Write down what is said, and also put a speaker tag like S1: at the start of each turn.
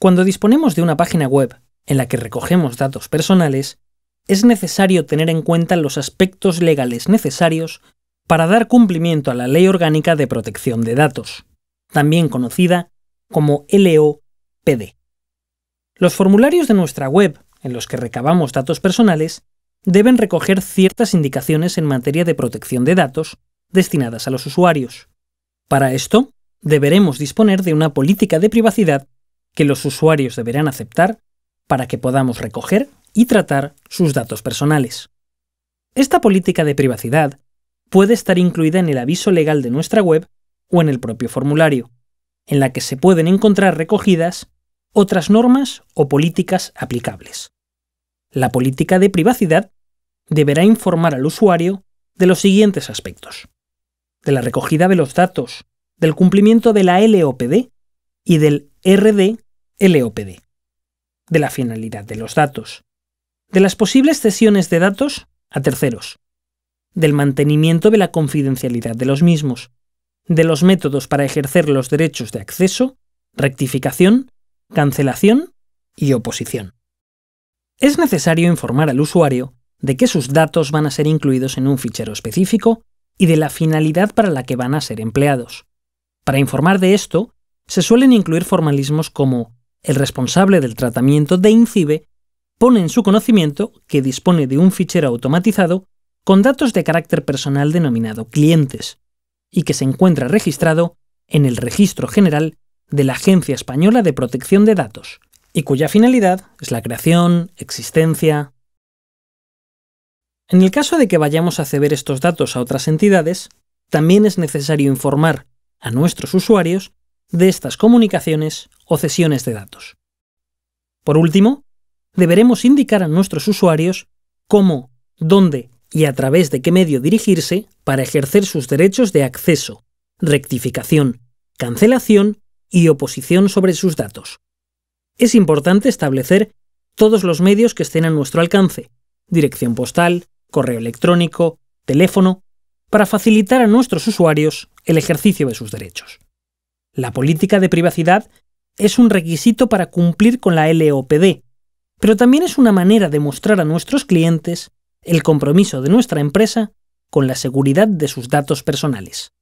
S1: Cuando disponemos de una página web en la que recogemos datos personales, es necesario tener en cuenta los aspectos legales necesarios para dar cumplimiento a la Ley Orgánica de Protección de Datos, también conocida como LOPD. Los formularios de nuestra web, en los que recabamos datos personales, deben recoger ciertas indicaciones en materia de protección de datos destinadas a los usuarios. Para esto, deberemos disponer de una política de privacidad que los usuarios deberán aceptar para que podamos recoger y tratar sus datos personales. Esta política de privacidad puede estar incluida en el aviso legal de nuestra web o en el propio formulario, en la que se pueden encontrar recogidas otras normas o políticas aplicables. La política de privacidad deberá informar al usuario de los siguientes aspectos. De la recogida de los datos, del cumplimiento de la LOPD y del RD-LOPD. De la finalidad de los datos. De las posibles cesiones de datos a terceros. Del mantenimiento de la confidencialidad de los mismos. De los métodos para ejercer los derechos de acceso, rectificación, cancelación y oposición es necesario informar al usuario de que sus datos van a ser incluidos en un fichero específico y de la finalidad para la que van a ser empleados. Para informar de esto, se suelen incluir formalismos como el responsable del tratamiento de INCIBE pone en su conocimiento que dispone de un fichero automatizado con datos de carácter personal denominado clientes y que se encuentra registrado en el Registro General de la Agencia Española de Protección de Datos, y cuya finalidad es la creación, existencia. En el caso de que vayamos a ceder estos datos a otras entidades, también es necesario informar a nuestros usuarios de estas comunicaciones o cesiones de datos. Por último, deberemos indicar a nuestros usuarios cómo, dónde y a través de qué medio dirigirse para ejercer sus derechos de acceso, rectificación, cancelación y oposición sobre sus datos es importante establecer todos los medios que estén a nuestro alcance, dirección postal, correo electrónico, teléfono, para facilitar a nuestros usuarios el ejercicio de sus derechos. La política de privacidad es un requisito para cumplir con la LOPD, pero también es una manera de mostrar a nuestros clientes el compromiso de nuestra empresa con la seguridad de sus datos personales.